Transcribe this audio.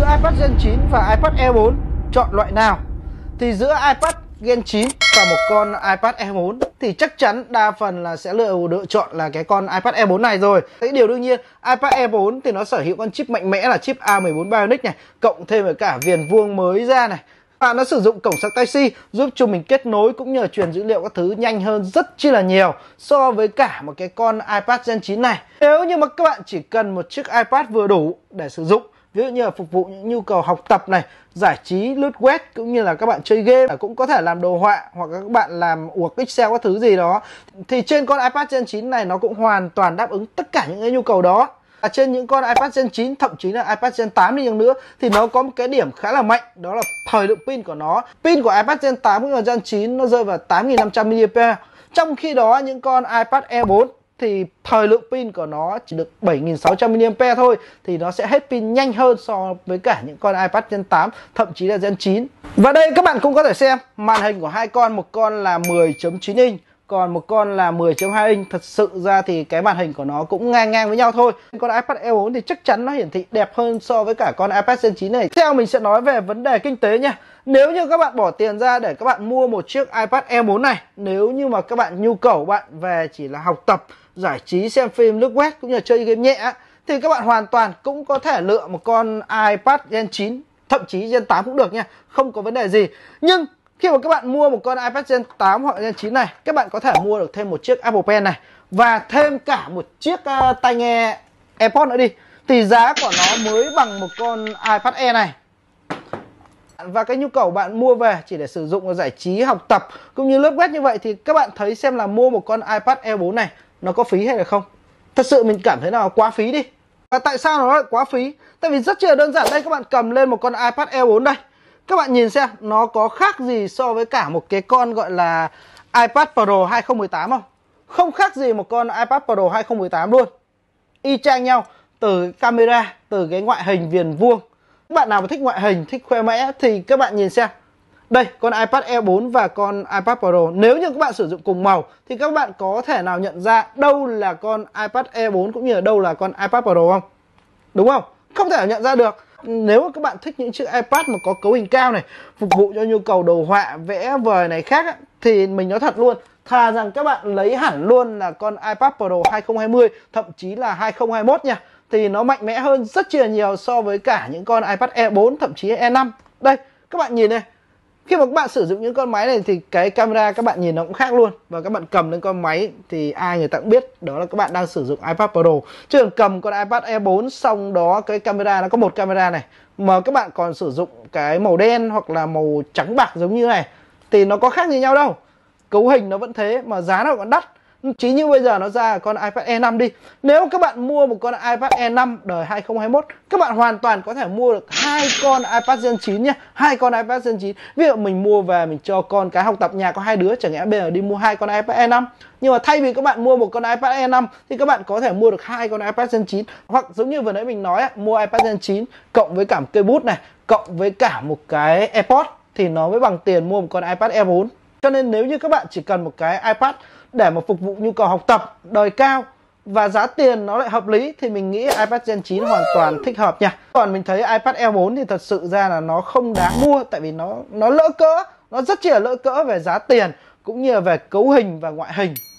giữa iPad Gen 9 và iPad Air 4 chọn loại nào? Thì giữa iPad Gen 9 và một con iPad Air 4 thì chắc chắn đa phần là sẽ lựa lựa chọn là cái con iPad Air 4 này rồi. Cái điều đương nhiên, iPad Air 4 thì nó sở hữu con chip mạnh mẽ là chip A14 Bionic này, cộng thêm với cả viền vuông mới ra này. Và nó sử dụng cổng sạc Type-C giúp cho mình kết nối cũng như truyền dữ liệu các thứ nhanh hơn rất chi là nhiều so với cả một cái con iPad Gen 9 này. Nếu như mà các bạn chỉ cần một chiếc iPad vừa đủ để sử dụng ví dụ như là phục vụ những nhu cầu học tập này giải trí lướt web cũng như là các bạn chơi game cũng có thể làm đồ họa hoặc các bạn làm uộc excel các thứ gì đó thì trên con ipad gen 9 này nó cũng hoàn toàn đáp ứng tất cả những cái nhu cầu đó và trên những con iPad Gen 9 thậm chí là iPad Gen 8 đi chăng nữa thì nó có một cái điểm khá là mạnh đó là thời lượng pin của nó pin của iPad Gen 8 cũng như Gen 9 nó rơi vào 8.500 mAh trong khi đó những con iPad e 4 thì thời lượng pin của nó chỉ được 7.600 mAh thôi thì nó sẽ hết pin nhanh hơn so với cả những con iPad Gen 8 thậm chí là Gen 9 và đây các bạn cũng có thể xem màn hình của hai con một con là 10.9 inch còn một con là 10.2 inch thật sự ra thì cái màn hình của nó cũng ngang ngang với nhau thôi con iPad Air 4 thì chắc chắn nó hiển thị đẹp hơn so với cả con iPad Gen 9 này tiếp theo mình sẽ nói về vấn đề kinh tế nha nếu như các bạn bỏ tiền ra để các bạn mua một chiếc iPad Air 4 này nếu như mà các bạn nhu cầu bạn về chỉ là học tập giải trí xem phim lướt web cũng như là chơi game nhẹ thì các bạn hoàn toàn cũng có thể lựa một con iPad Gen 9 thậm chí Gen 8 cũng được nha không có vấn đề gì nhưng khi mà các bạn mua một con iPad Gen 8 hoặc Gen 9 này, các bạn có thể mua được thêm một chiếc Apple Pen này và thêm cả một chiếc uh, tai nghe AirPods nữa đi. Thì giá của nó mới bằng một con iPad Air này và cái nhu cầu bạn mua về chỉ để sử dụng và giải trí học tập cũng như lớp web như vậy thì các bạn thấy xem là mua một con iPad Air 4 này nó có phí hay là không thật sự mình cảm thấy là quá phí đi và tại sao nó lại quá phí tại vì rất chỉ là đơn giản đây các bạn cầm lên một con iPad Air 4 đây các bạn nhìn xem nó có khác gì so với cả một cái con gọi là iPad Pro 2018 không? Không khác gì một con iPad Pro 2018 luôn. Y chang nhau từ camera, từ cái ngoại hình viền vuông. Các bạn nào mà thích ngoại hình, thích khoe mẽ thì các bạn nhìn xem. Đây, con iPad e 4 và con iPad Pro. Nếu như các bạn sử dụng cùng màu thì các bạn có thể nào nhận ra đâu là con iPad e 4 cũng như là đâu là con iPad Pro không? Đúng không? Không thể nào nhận ra được nếu các bạn thích những chiếc iPad mà có cấu hình cao này phục vụ cho nhu cầu đồ họa vẽ vời này khác á, thì mình nói thật luôn thà rằng các bạn lấy hẳn luôn là con iPad Pro 2020 thậm chí là 2021 nha thì nó mạnh mẽ hơn rất là nhiều so với cả những con iPad E4 thậm chí E5 đây các bạn nhìn này khi mà các bạn sử dụng những con máy này thì cái camera các bạn nhìn nó cũng khác luôn và các bạn cầm lên con máy thì ai người ta cũng biết đó là các bạn đang sử dụng iPad Pro chứ còn cầm con iPad Air 4 xong đó cái camera nó có một camera này mà các bạn còn sử dụng cái màu đen hoặc là màu trắng bạc giống như này thì nó có khác gì nhau đâu cấu hình nó vẫn thế mà giá nó còn đắt chỉ như bây giờ nó ra con iPad E5 đi Nếu các bạn mua một con iPad E5 đời 2021 Các bạn hoàn toàn có thể mua được hai con iPad Gen 9 nhé hai con iPad Gen 9 Ví dụ mình mua về mình cho con cái học tập nhà có hai đứa Chẳng lẽ bây giờ đi mua hai con iPad E5 nhưng mà thay vì các bạn mua một con iPad E5 thì các bạn có thể mua được hai con iPad Gen 9 hoặc giống như vừa nãy mình nói mua iPad Gen 9 cộng với cả một cây bút này cộng với cả một cái AirPod thì nó mới bằng tiền mua một con iPad e 4 cho nên nếu như các bạn chỉ cần một cái iPad để mà phục vụ nhu cầu học tập đời cao và giá tiền nó lại hợp lý thì mình nghĩ iPad Gen 9 hoàn toàn thích hợp nha. Còn mình thấy iPad Air 4 thì thật sự ra là nó không đáng mua tại vì nó nó lỡ cỡ, nó rất chỉ là lỡ cỡ về giá tiền cũng như là về cấu hình và ngoại hình